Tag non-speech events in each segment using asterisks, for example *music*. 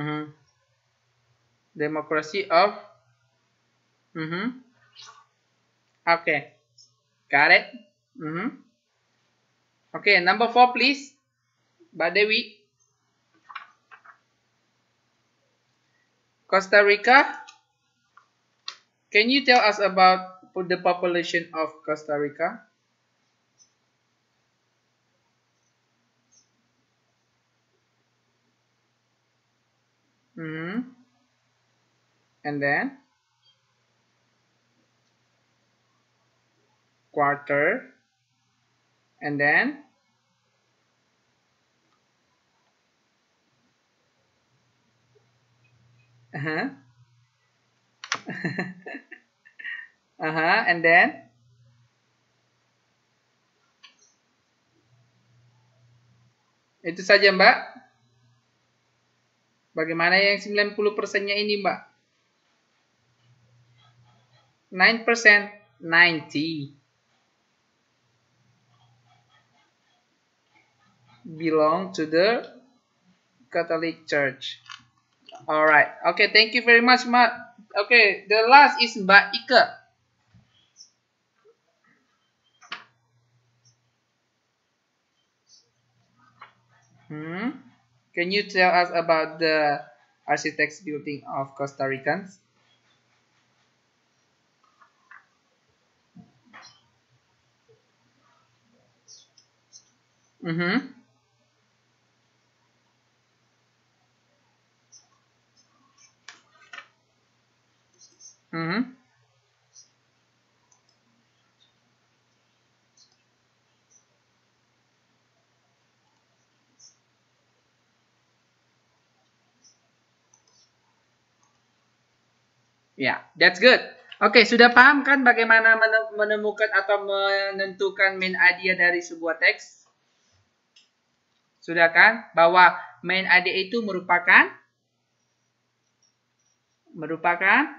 Mm -hmm. Democracy of. Mm -hmm. Okay. Got it. Mm -hmm. Okay, number four, please. Badewi. Costa Rica. Can you tell us about the population of Costa Rica? Hmm. And then quarter and then uh-huh *laughs* uh-huh and then itu saja mbak Bagaimana yang 90 persennya ini mbak? 9 persen, 90. Belong to the Catholic Church. Alright. Okay, thank you very much, Mbak. Okay, the last is Mbak Ika. Hmm. Can you tell us about the architects building of Costa Ricans? Mm-hmm. Mm-hmm. Ya, yeah, that's good. Oke, okay, sudah paham kan bagaimana menemukan atau menentukan main idea dari sebuah teks? Sudah kan? Bahwa main idea itu merupakan merupakan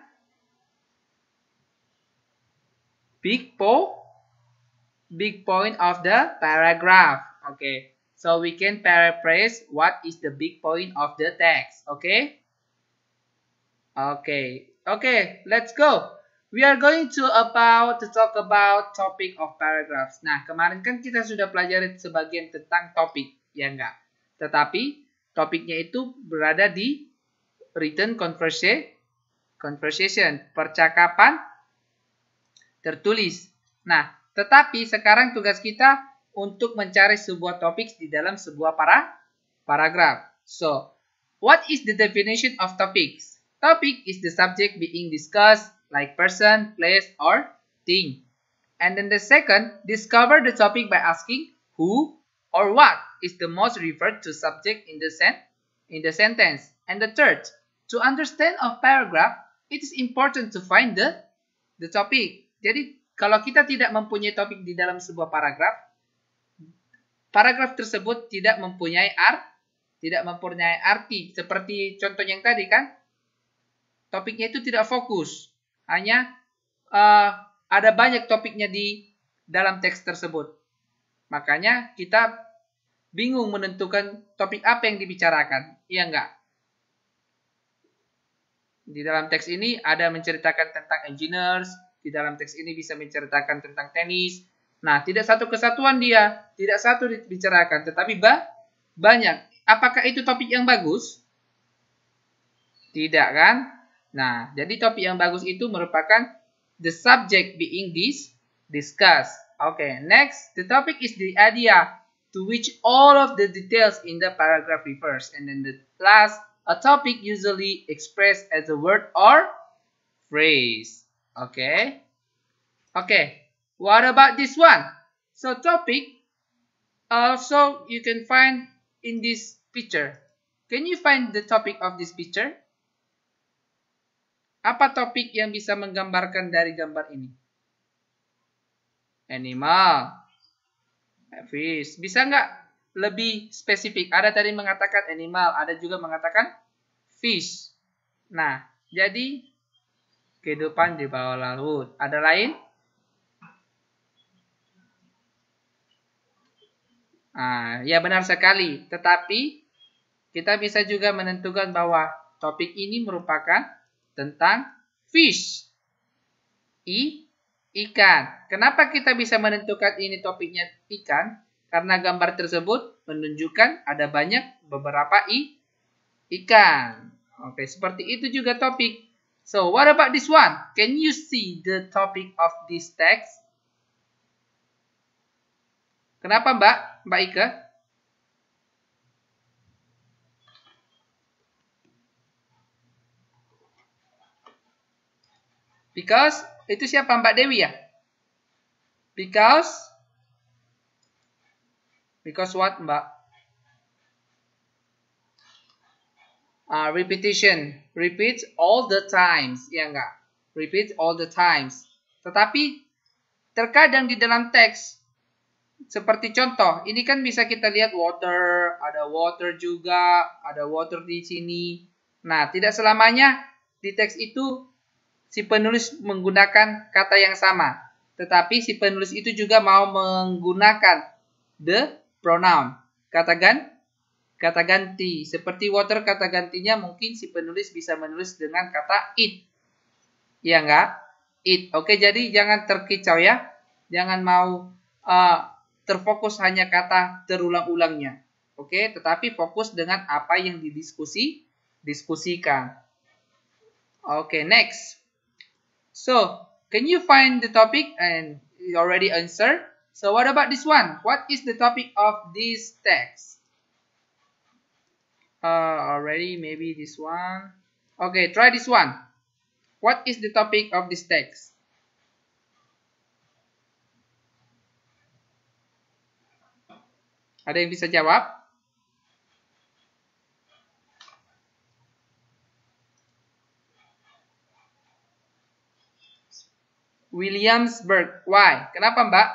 big po big point of the paragraph. Okay, so we can paraphrase what is the big point of the text. Okay, okay, Okay, let's go. We are going to about to talk about topic of paragraphs. Nah, kemarin kan kita sudah pelajari sebagian tentang topik, ya enggak? Tetapi topiknya itu berada di written conversation, percakapan tertulis. Nah, tetapi sekarang tugas kita untuk mencari sebuah topik di dalam sebuah para paragraf. So, what is the definition of topics? Topic is the subject being discussed like person, place or thing. And then the second, discover the topic by asking who or what is the most referred to subject in the, sen in the sentence. And the third, to understand a paragraph, it is important to find the the topic. Jadi kalau kita tidak mempunyai topik di dalam sebuah paragraf, paragraf tersebut tidak mempunyai art, tidak mempunyai arti. Seperti contoh yang tadi kan, topiknya itu tidak fokus. Hanya uh, ada banyak topiknya di dalam teks tersebut. Makanya kita bingung menentukan topik apa yang dibicarakan. Iya enggak? Di dalam teks ini ada menceritakan tentang engineers, di dalam teks ini bisa menceritakan tentang tenis. Nah, tidak satu kesatuan dia, tidak satu dibicarakan, tetapi bah, banyak. Apakah itu topik yang bagus? Tidak kan? Nah, jadi topik yang bagus itu merupakan the subject being this discussed. Okay, next, the topic is the idea to which all of the details in the paragraph refers. And then the last, a topic usually expressed as a word or phrase. Okay. Okay, what about this one? So topic, also uh, you can find in this picture. Can you find the topic of this picture? Apa topik yang bisa menggambarkan dari gambar ini? Animal. Fish. Bisa nggak lebih spesifik? Ada tadi mengatakan animal, ada juga mengatakan fish. Nah, jadi kehidupan di bawah laut. Ada lain? Nah, ya benar sekali. Tetapi kita bisa juga menentukan bahwa topik ini merupakan tentang fish. I ikan. Kenapa kita bisa menentukan ini topiknya ikan? Karena gambar tersebut menunjukkan ada banyak beberapa i ikan. Oke, seperti itu juga topik. So, what about this one? Can you see the topic of this text? Kenapa, Mbak? Mbak Ika? Because itu siapa Mbak Dewi ya? Because Because what Mbak? Uh, repetition repeat all the times ya enggak? Repeat all the times. Tetapi terkadang di dalam teks seperti contoh, ini kan bisa kita lihat water, ada water juga, ada water di sini. Nah, tidak selamanya di teks itu si penulis menggunakan kata yang sama, tetapi si penulis itu juga mau menggunakan the pronoun, kata gan, kata ganti. Seperti water kata gantinya mungkin si penulis bisa menulis dengan kata it. ya enggak? It. Oke, jadi jangan terkicau ya. Jangan mau uh, terfokus hanya kata terulang-ulangnya. Oke, tetapi fokus dengan apa yang didiskusi, diskusikan. Oke, next. So, can you find the topic and you already answer? So what about this one? What is the topic of this text? Uh, already maybe this one. Okay, try this one. What is the topic of this text? Ada yang bisa jawab? Williamsburg. Why? Kenapa, Mbak?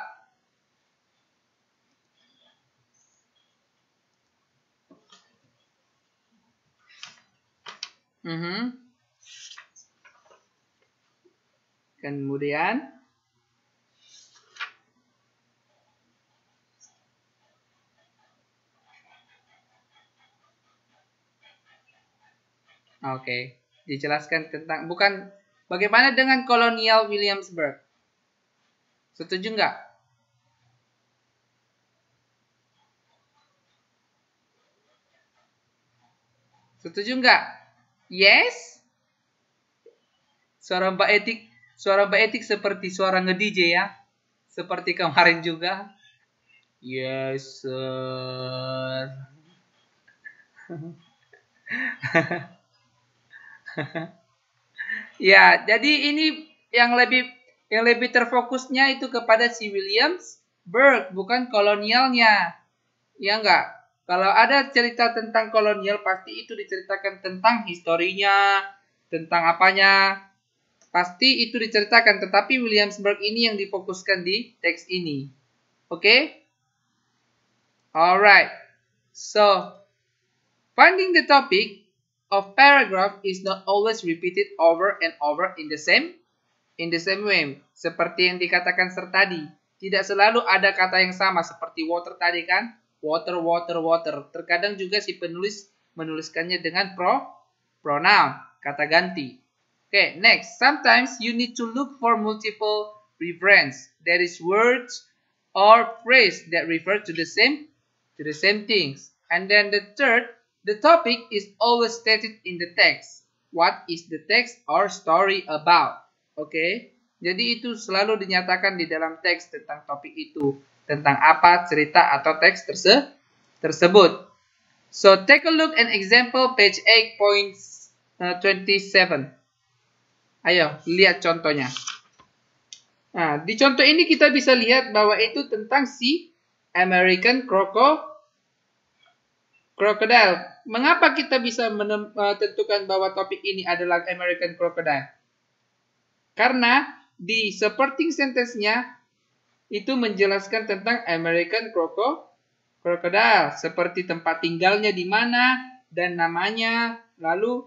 Mm -hmm. Kemudian Oke, okay. dijelaskan tentang bukan Bagaimana dengan kolonial Williamsburg? Setuju nggak? Setuju nggak? Yes? Suara Mbak Etik, suara Mbak Etik seperti suara nge-DJ ya. Seperti kemarin juga. Yes, sir. *laughs* Ya, jadi ini yang lebih yang lebih terfokusnya itu kepada si Williams Burke, bukan kolonialnya. Ya enggak? Kalau ada cerita tentang kolonial pasti itu diceritakan tentang historinya, tentang apanya. Pasti itu diceritakan, tetapi Williamsburg ini yang difokuskan di teks ini. Oke? Okay? Alright. So, finding the topic of paragraph is not always repeated over and over in the same in the same way. Seperti yang dikatakan ser tadi, tidak selalu ada kata yang sama seperti water tadi kan? Water, water, water. Terkadang juga si penulis menuliskannya dengan pro, pronoun, kata ganti. Okay, next. Sometimes you need to look for multiple reference. There is words or phrase that refer to the same to the same things. And then the third The topic is always stated in the text. What is the text or story about? Oke, okay? jadi itu selalu dinyatakan di dalam teks tentang topik itu, tentang apa cerita atau teks terse tersebut. So take a look at example page 8.27. Uh, Ayo, lihat contohnya. Nah, di contoh ini kita bisa lihat bahwa itu tentang si American Croco. Crocodile. Mengapa kita bisa menentukan eh, bahwa topik ini adalah American Crocodile? Karena di supporting sentence-nya itu menjelaskan tentang American Croco, Crocodile, seperti tempat tinggalnya di mana dan namanya, lalu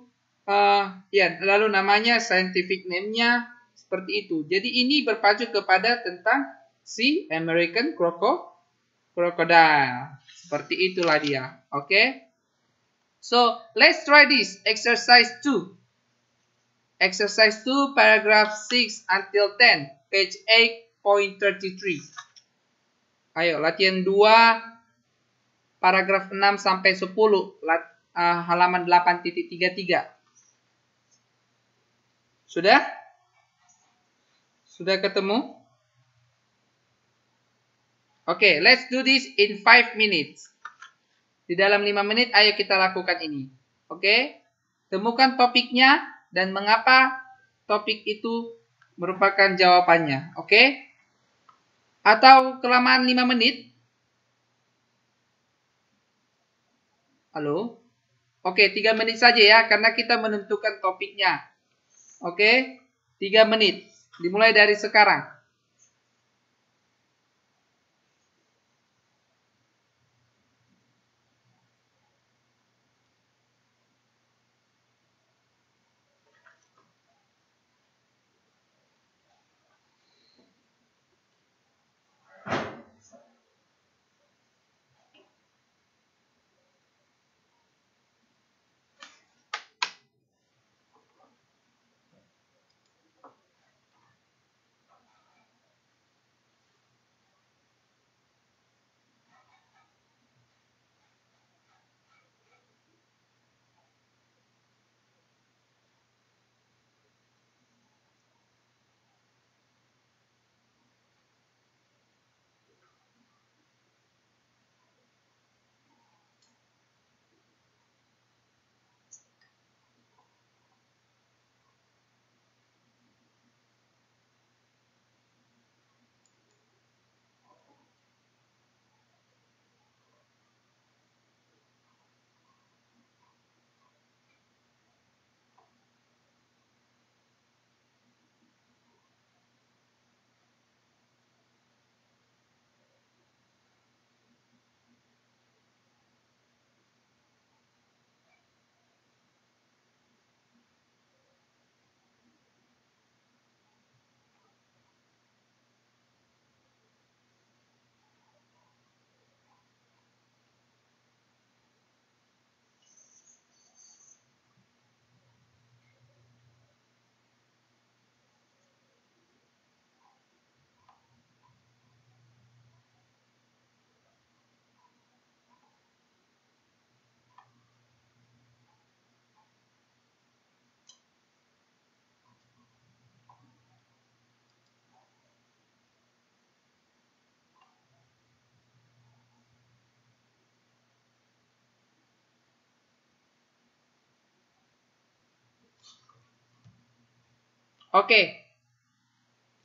uh, ya, lalu namanya, scientific name-nya seperti itu. Jadi ini berpacu kepada tentang si American Croco, Crocodile. Seperti itulah dia. Oke? Okay? So, let's try this. Exercise 2. Exercise 2, paragraph 6 until 10. Page 8.33. Ayo, latihan 2, paragraf 6 sampai 10. Lat, uh, halaman 8.33. Sudah? Sudah ketemu? Oke, okay, let's do this in 5 minutes. Di dalam 5 menit, ayo kita lakukan ini. Oke, okay? temukan topiknya dan mengapa topik itu merupakan jawabannya. Oke, okay? atau kelamaan 5 menit. Halo, oke, 3 menit saja ya, karena kita menentukan topiknya. Oke, 3 menit dimulai dari sekarang. Oke.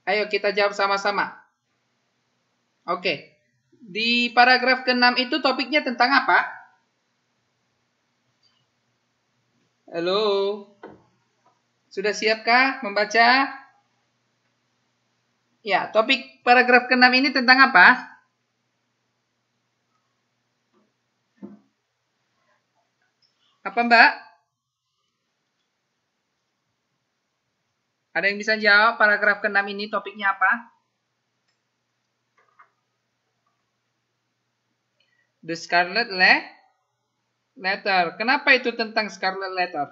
Ayo kita jawab sama-sama. Oke. Di paragraf ke-6 itu topiknya tentang apa? Halo. Sudah siapkah membaca? Ya, topik paragraf ke-6 ini tentang apa? Apa, Mbak? Ada yang bisa jawab paragraf ke-6 ini topiknya apa? The Scarlet Letter. Kenapa itu tentang Scarlet Letter?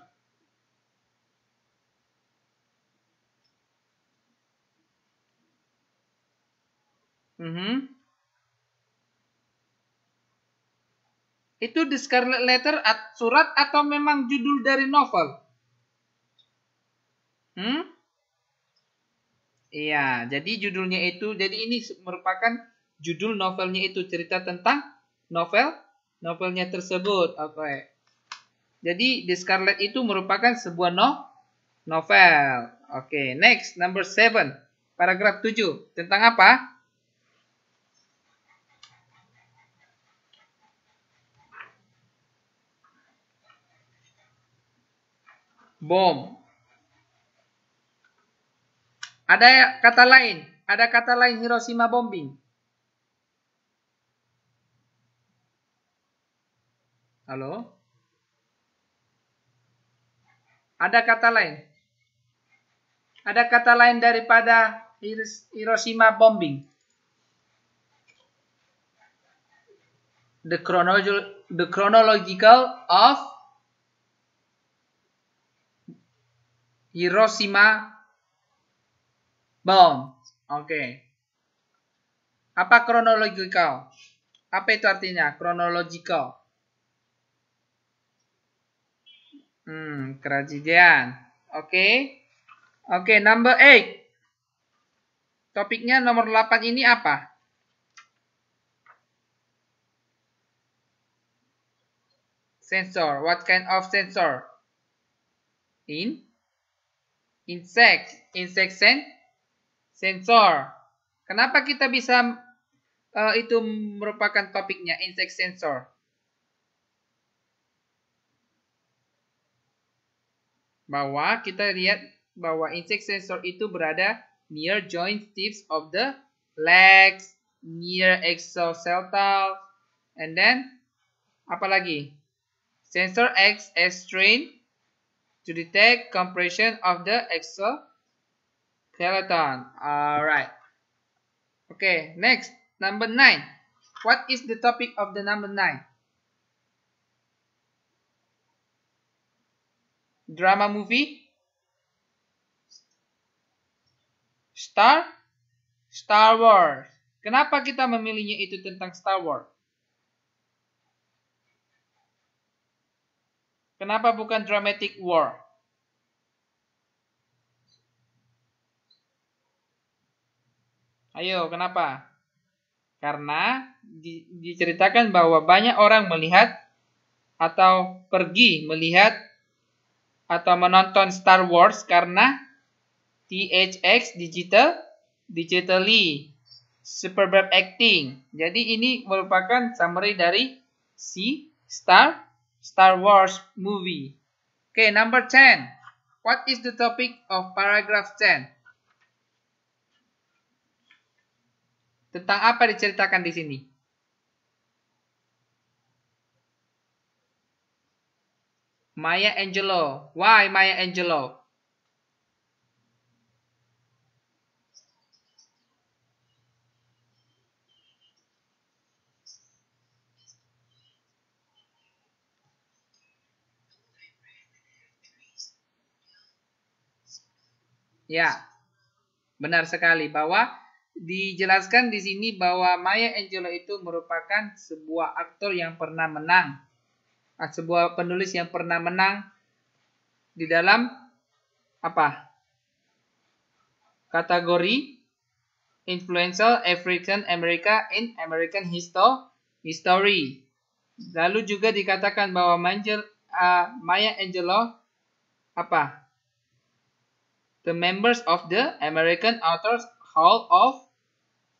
Mm -hmm. Itu The Scarlet Letter at surat atau memang judul dari novel? Hmm? Iya, jadi judulnya itu, jadi ini merupakan judul novelnya itu cerita tentang novel novelnya tersebut. Oke. Okay. Jadi The Scarlet itu merupakan sebuah no novel. Oke, okay, next number 7. paragraf 7 tentang apa? Bom. Ada kata lain, ada kata lain Hiroshima bombing. Halo? Ada kata lain? Ada kata lain daripada Hiroshima bombing? The, chronolog the chronological of Hiroshima Bom. Oke. Okay. Apa kronologikal? Apa itu artinya? kronologikal? Hmm, kerajinan. Oke. Okay. Oke, okay, number 8. Topiknya nomor 8 ini apa? Sensor. What kind of sensor? In? Insect. Insect sense? sensor. Kenapa kita bisa uh, itu merupakan topiknya insect sensor? Bahwa kita lihat bahwa insect sensor itu berada near joint tips of the legs, near exoskeletal, and then apa lagi? Sensor acts as strain to detect compression of the exoskeletal Skeleton. Alright. Okay, next. Number 9. What is the topic of the number 9? Drama movie? Star? Star Wars. Kenapa kita memilihnya itu tentang Star Wars? Kenapa bukan dramatic war? Ayo, kenapa? Karena di, diceritakan bahwa banyak orang melihat atau pergi melihat atau menonton Star Wars karena THX digital digitally superb acting. Jadi ini merupakan summary dari si Star Star Wars movie. Okay, number 10. What is the topic of paragraph 10? Tentang apa diceritakan di sini? Maya Angelo, Why Maya Angelo? Ya, benar sekali bahwa dijelaskan di sini bahwa Maya Angelou itu merupakan sebuah aktor yang pernah menang, ah, sebuah penulis yang pernah menang di dalam apa? Kategori Influential African America in American History. Lalu juga dikatakan bahwa Manjel, uh, ah, Maya Angelou apa? The members of the American Authors Hall of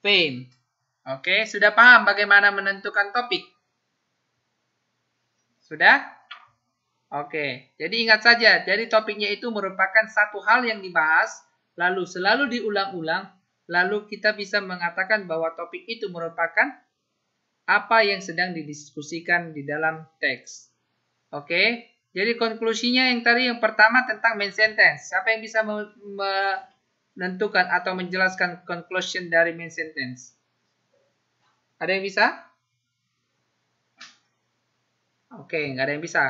Fame. Oke, sudah paham bagaimana menentukan topik? Sudah? Oke, jadi ingat saja, jadi topiknya itu merupakan satu hal yang dibahas, lalu selalu diulang-ulang, lalu kita bisa mengatakan bahwa topik itu merupakan apa yang sedang didiskusikan di dalam teks. Oke, jadi konklusinya yang tadi yang pertama tentang main sentence. Siapa yang bisa menentukan atau menjelaskan conclusion dari main sentence. Ada yang bisa? Oke, okay, nggak ada yang bisa.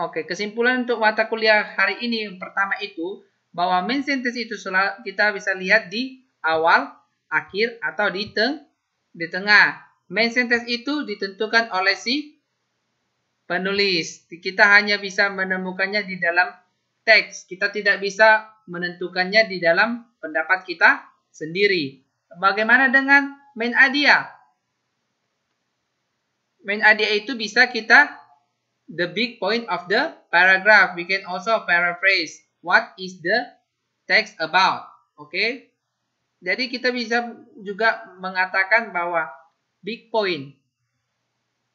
Oke, okay, kesimpulan untuk mata kuliah hari ini yang pertama itu bahwa main sentence itu kita bisa lihat di awal, akhir, atau di, teng di tengah. Main sentence itu ditentukan oleh si penulis. Kita hanya bisa menemukannya di dalam teks. Kita tidak bisa menentukannya di dalam pendapat kita sendiri. Bagaimana dengan main idea? Main idea itu bisa kita the big point of the paragraph. We can also paraphrase what is the text about. Oke. Okay? Jadi kita bisa juga mengatakan bahwa big point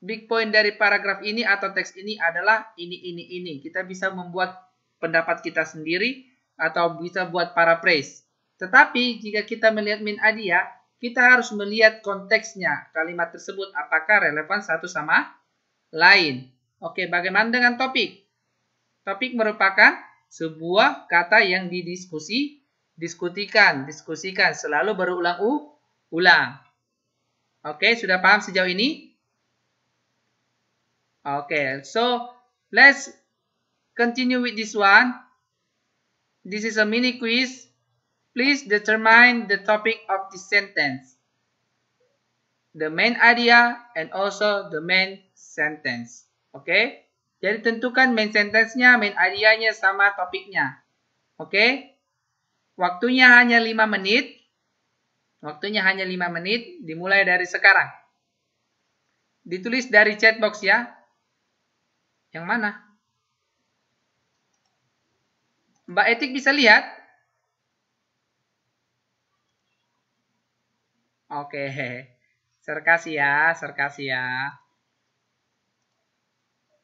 big point dari paragraf ini atau teks ini adalah ini ini ini. Kita bisa membuat pendapat kita sendiri atau bisa buat para pres. Tetapi jika kita melihat min adia, kita harus melihat konteksnya kalimat tersebut apakah relevan satu sama lain. Oke, bagaimana dengan topik? Topik merupakan sebuah kata yang didiskusi, diskutikan, diskusikan, selalu berulang u, ulang. Oke, sudah paham sejauh ini? Oke, so let's continue with this one. This is a mini quiz. Please determine the topic of this sentence. The main idea and also the main sentence. Oke. Okay? Jadi tentukan main sentence-nya, main idea-nya sama topiknya. Oke. Okay? Waktunya hanya 5 menit. Waktunya hanya 5 menit dimulai dari sekarang. Ditulis dari chat box ya. Yang mana? Mbak Etik bisa lihat? Oke. Serkasi ya, serkasi ya.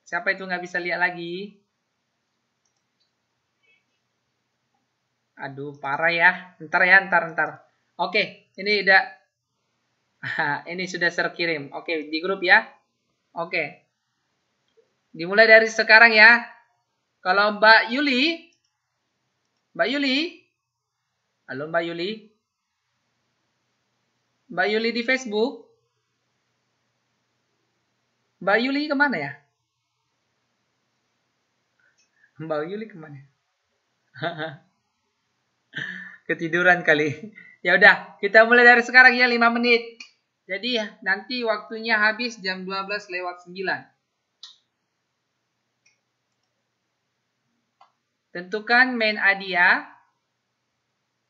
Siapa itu nggak bisa lihat lagi? Aduh, parah ya. Ntar ya, ntar, ntar. Oke, ini udah. *laughs* ini sudah terkirim. Oke, di grup ya. Oke. Dimulai dari sekarang ya. Kalau Mbak Yuli, Mbak Yuli? Halo Mbak Yuli? Mbak Yuli di Facebook? Mbak Yuli kemana ya? Mbak Yuli kemana? *laughs* Ketiduran kali. Ya udah, kita mulai dari sekarang ya 5 menit. Jadi nanti waktunya habis jam 12 lewat 9. Tentukan main adia,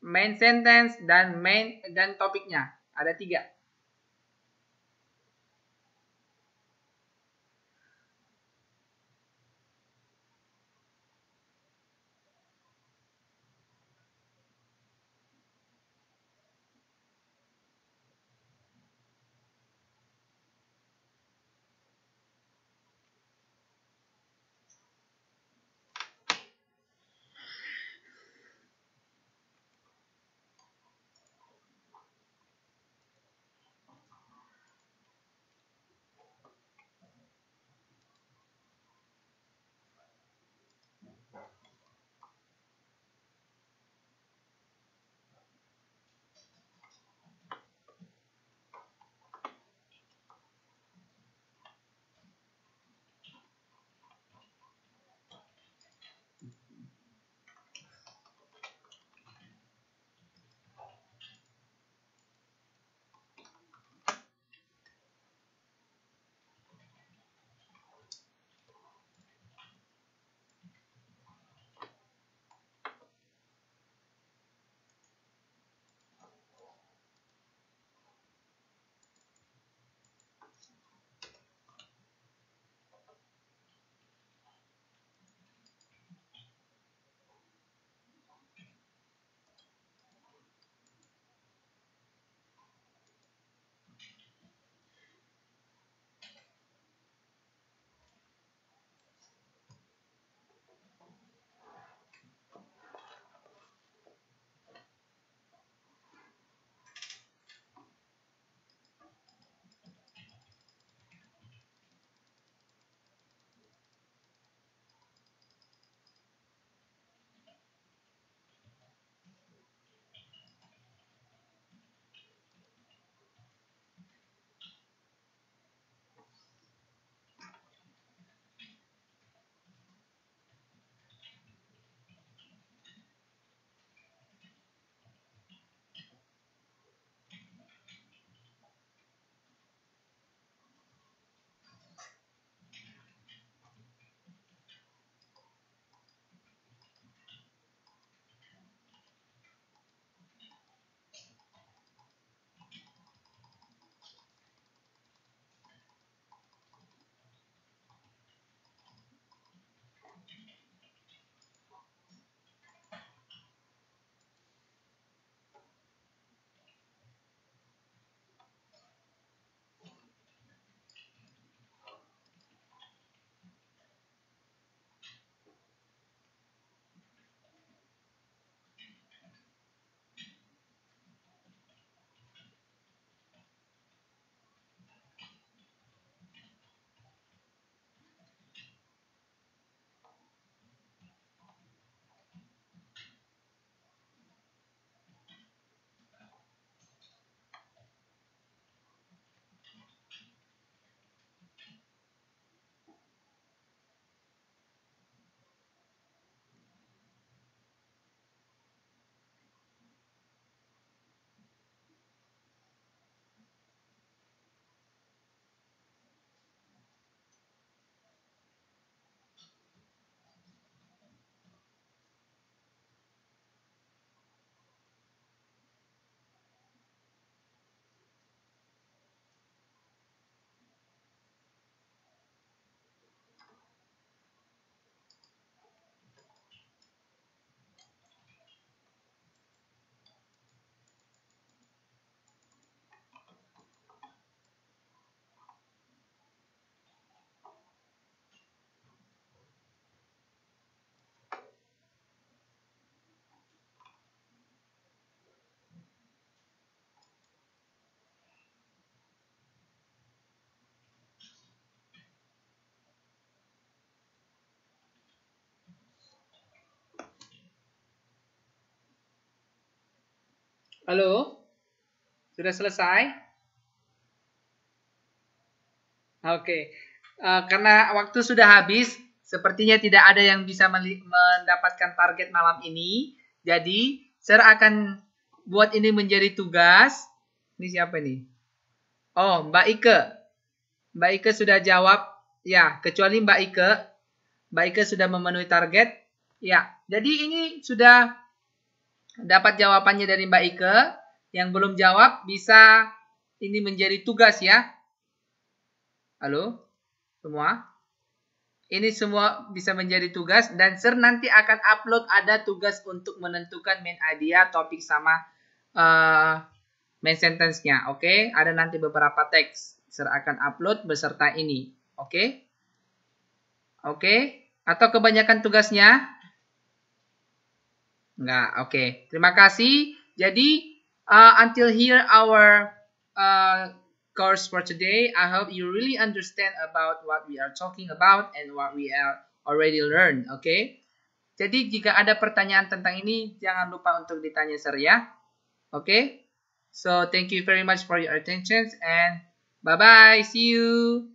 main sentence, dan main dan topiknya. Ada tiga. Halo? Sudah selesai? Oke. Okay. Uh, eh, karena waktu sudah habis, sepertinya tidak ada yang bisa mendapatkan target malam ini. Jadi, saya akan buat ini menjadi tugas. Ini siapa nih? Oh, Mbak Ike. Mbak Ike sudah jawab. Ya, kecuali Mbak Ike. Mbak Ike sudah memenuhi target. Ya, jadi ini sudah dapat jawabannya dari Mbak Ike. Yang belum jawab bisa ini menjadi tugas ya. Halo semua. Ini semua bisa menjadi tugas dan Sir nanti akan upload ada tugas untuk menentukan main idea, topik sama uh, main sentence-nya. Oke, okay? ada nanti beberapa teks. Sir akan upload beserta ini. Oke? Okay? Oke? Okay? Atau kebanyakan tugasnya? Enggak, oke. Okay. Terima kasih. Jadi, uh, until here our uh, course for today. I hope you really understand about what we are talking about and what we are already learned, oke? Okay? Jadi, jika ada pertanyaan tentang ini, jangan lupa untuk ditanya sir ya. Oke? Okay? So, thank you very much for your attention and bye-bye. See you.